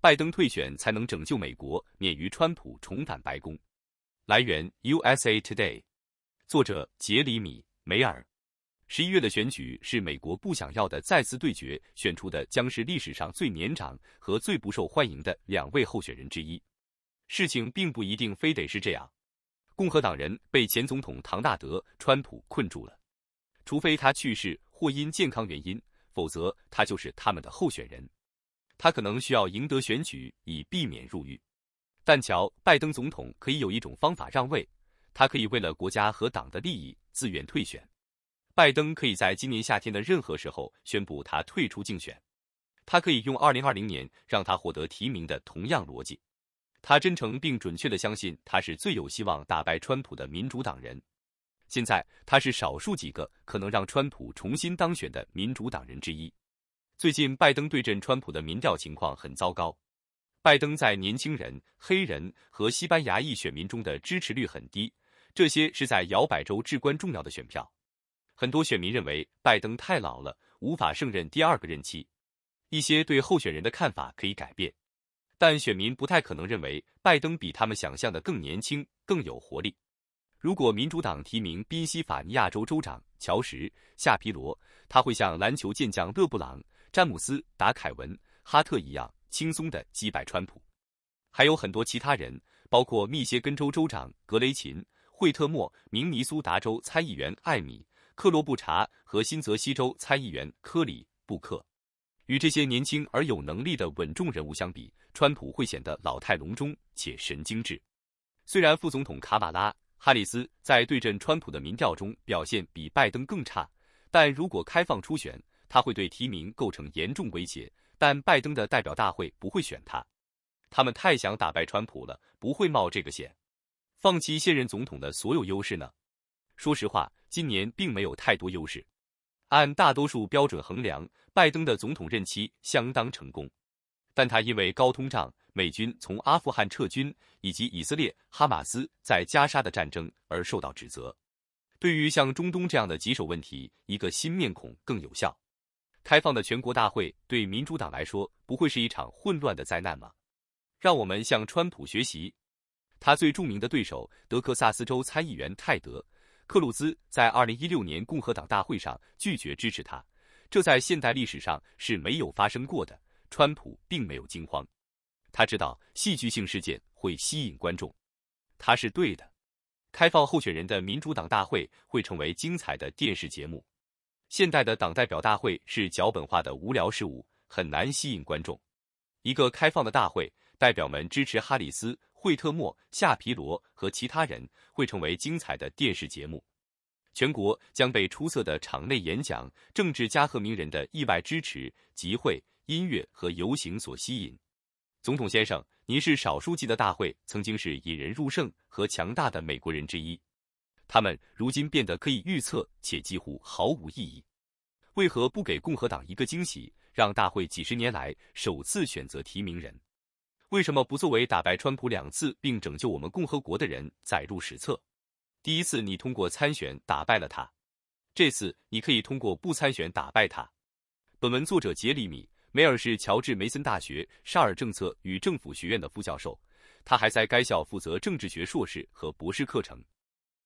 拜登退选才能拯救美国，免于川普重返白宫。来源：USA Today，作者杰里米·梅尔。十一月的选举是美国不想要的再次对决，选出的将是历史上最年长和最不受欢迎的两位候选人之一。事情并不一定非得是这样。共和党人被前总统唐纳德·川普困住了，除非他去世或因健康原因，否则他就是他们的候选人。他可能需要赢得选举以避免入狱，但乔·拜登总统可以有一种方法让位，他可以为了国家和党的利益自愿退选。拜登可以在今年夏天的任何时候宣布他退出竞选，他可以用2020年让他获得提名的同样逻辑。他真诚并准确地相信他是最有希望打败川普的民主党人，现在他是少数几个可能让川普重新当选的民主党人之一。最近，拜登对阵川普的民调情况很糟糕。拜登在年轻人、黑人和西班牙裔选民中的支持率很低，这些是在摇摆州至关重要的选票。很多选民认为拜登太老了，无法胜任第二个任期。一些对候选人的看法可以改变，但选民不太可能认为拜登比他们想象的更年轻、更有活力。如果民主党提名宾夕法尼亚州州长乔什·夏皮罗，他会像篮球健将勒布朗·詹姆斯达凯文·哈特一样轻松地击败川普。还有很多其他人，包括密歇根州州长格雷琴·惠特莫、明尼苏达州参议员艾米·克罗布查和新泽西州参议员科里·布克。与这些年轻而有能力的稳重人物相比，川普会显得老态龙钟且神经质。虽然副总统卡瓦拉。哈里斯在对阵川普的民调中表现比拜登更差，但如果开放初选，他会对提名构成严重威胁。但拜登的代表大会不会选他，他们太想打败川普了，不会冒这个险，放弃现任总统的所有优势呢？说实话，今年并没有太多优势。按大多数标准衡量，拜登的总统任期相当成功。但他因为高通胀、美军从阿富汗撤军以及以色列哈马斯在加沙的战争而受到指责。对于像中东这样的棘手问题，一个新面孔更有效。开放的全国大会对民主党来说不会是一场混乱的灾难吗？让我们向川普学习。他最著名的对手德克萨斯州参议员泰德·克鲁兹在2016年共和党大会上拒绝支持他，这在现代历史上是没有发生过的。川普并没有惊慌，他知道戏剧性事件会吸引观众，他是对的。开放候选人的民主党大会会成为精彩的电视节目。现代的党代表大会是脚本化的无聊事物，很难吸引观众。一个开放的大会，代表们支持哈里斯、惠特莫、夏皮罗和其他人，会成为精彩的电视节目。全国将被出色的场内演讲、政治家和名人的意外支持、集会、音乐和游行所吸引。总统先生，您是少数级的大会曾经是引人入胜和强大的美国人之一。他们如今变得可以预测且几乎毫无意义。为何不给共和党一个惊喜，让大会几十年来首次选择提名人？为什么不作为打败川普两次并拯救我们共和国的人载入史册？第一次，你通过参选打败了他；这次，你可以通过不参选打败他。本文作者杰里米·梅尔是乔治梅森大学沙尔政策与政府学院的副教授，他还在该校负责政治学硕士和博士课程。